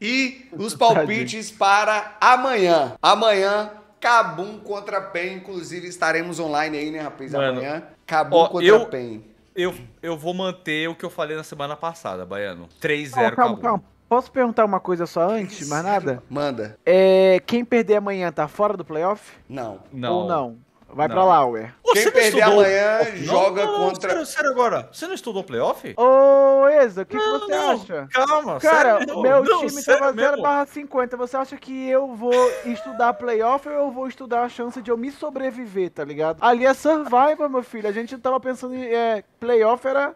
E os palpites para amanhã. Amanhã, Cabum contra PEN. Inclusive, estaremos online aí, né, rapaz? Mano, amanhã, Cabum contra eu, PEN. Eu, eu vou manter o que eu falei na semana passada, Baiano. 3-0 oh, calma, calma. Posso perguntar uma coisa só antes, mais nada? Manda. É, quem perder amanhã tá fora do playoff? Não. Não. Ou não? Vai não. pra lá, ué. Quem perder estudou... amanhã não, joga não, contra. Sério, sério agora, você não estudou playoff? Ô, Eza, o que, que, você acha? Calma, Cara, sério, meu time tava 0/50. Você acha que eu vou estudar playoff ou eu vou estudar a chance de eu me sobreviver, tá ligado? Ali é survival, meu filho. A gente tava pensando em. É, playoff era.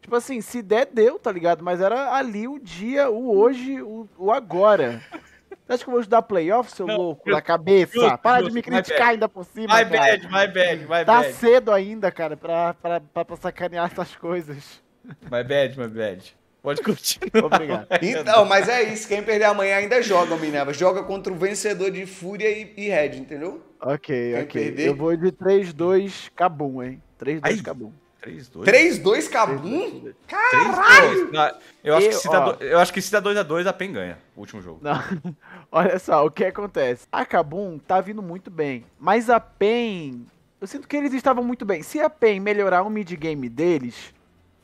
Tipo assim, se der, deu, tá ligado? Mas era ali o dia, o hoje, o, o agora. Você acha que eu vou ajudar playoff, seu não, louco eu, da cabeça? Justo, Para justo, de me criticar ainda por cima. My cara. bad, my bad, my bad. Tá cedo ainda, cara, pra, pra, pra, pra sacanear essas coisas. My bad, my bad. Pode curtir. Obrigado. Então, mas é isso. Quem perder amanhã ainda joga, Minerva. Joga contra o vencedor de Fúria e, e Red, entendeu? Ok, Quem ok. Perder... Eu vou de 3-2 Cabum, hein? 3-2 Cabum. 3-2. 3-2 Cabum? Caralho! eu, acho que se dá 2x2, a, a PEN ganha o último jogo. Não. Olha só, o que acontece? A Cabum tá vindo muito bem, mas a PEN... Eu sinto que eles estavam muito bem. Se a PEN melhorar o mid-game deles,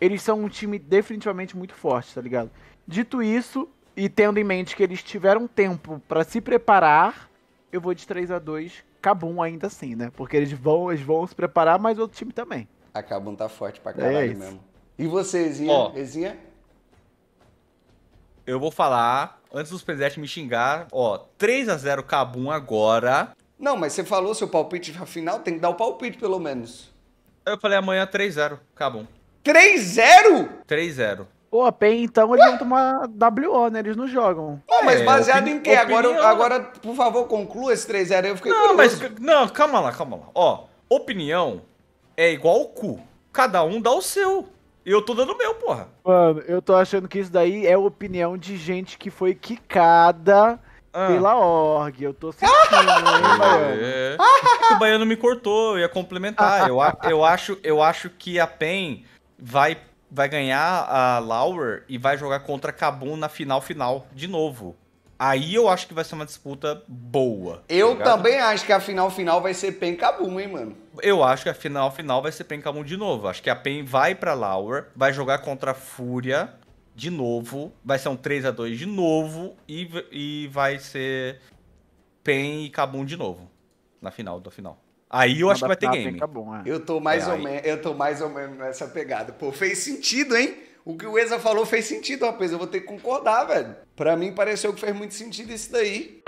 eles são um time definitivamente muito forte, tá ligado? Dito isso, e tendo em mente que eles tiveram tempo para se preparar, eu vou de 3 x 2 Cabum ainda assim, né? Porque eles vão, eles vão se preparar, mas outro time também. A Kabum tá forte pra é caralho é mesmo. E você, Ezinha? Ó, Ezinha? Eu vou falar, antes dos presentes me xingar, ó, 3x0 Cabum agora. Não, mas você falou seu palpite na final, tem que dar o palpite pelo menos. Eu falei amanhã 3x0, Cabum. 3-0? x 3-0. x Pô, PEN, então eles Ué? vão tomar WO, né? Eles não jogam. Pô, mas é, baseado opini... em quê? Agora, agora, por favor, conclua esse 3-0 x aí, eu fiquei não, curioso. Mas, não, calma lá, calma lá. Ó, opinião é igual o cu. Cada um dá o seu. Eu tô dando o meu, porra. Mano, eu tô achando que isso daí é opinião de gente que foi quicada ah. pela org. Eu tô sentindo, hein, Baiano? É. o Baiano me cortou, eu ia complementar. eu, eu, acho, eu acho que a PEN vai, vai ganhar a Lauer e vai jogar contra a Kabum na final final de novo. Aí eu acho que vai ser uma disputa boa. Tá eu tá também acho que a final final vai ser Pen Cabum, hein, mano. Eu acho que a final final vai ser Pen Cabum de novo. Acho que a Pen vai para Lauer, vai jogar contra a Fúria de novo, vai ser um 3 a 2 de novo e, e vai ser Pen e Cabum de novo na final do final. Aí eu acho que vai ter game. é. Eu tô mais é, ou menos, eu tô mais ou menos nessa pegada. Pô, fez sentido, hein? O que o Eza falou fez sentido, rapaz. Eu vou ter que concordar, velho. Pra mim pareceu que fez muito sentido isso daí.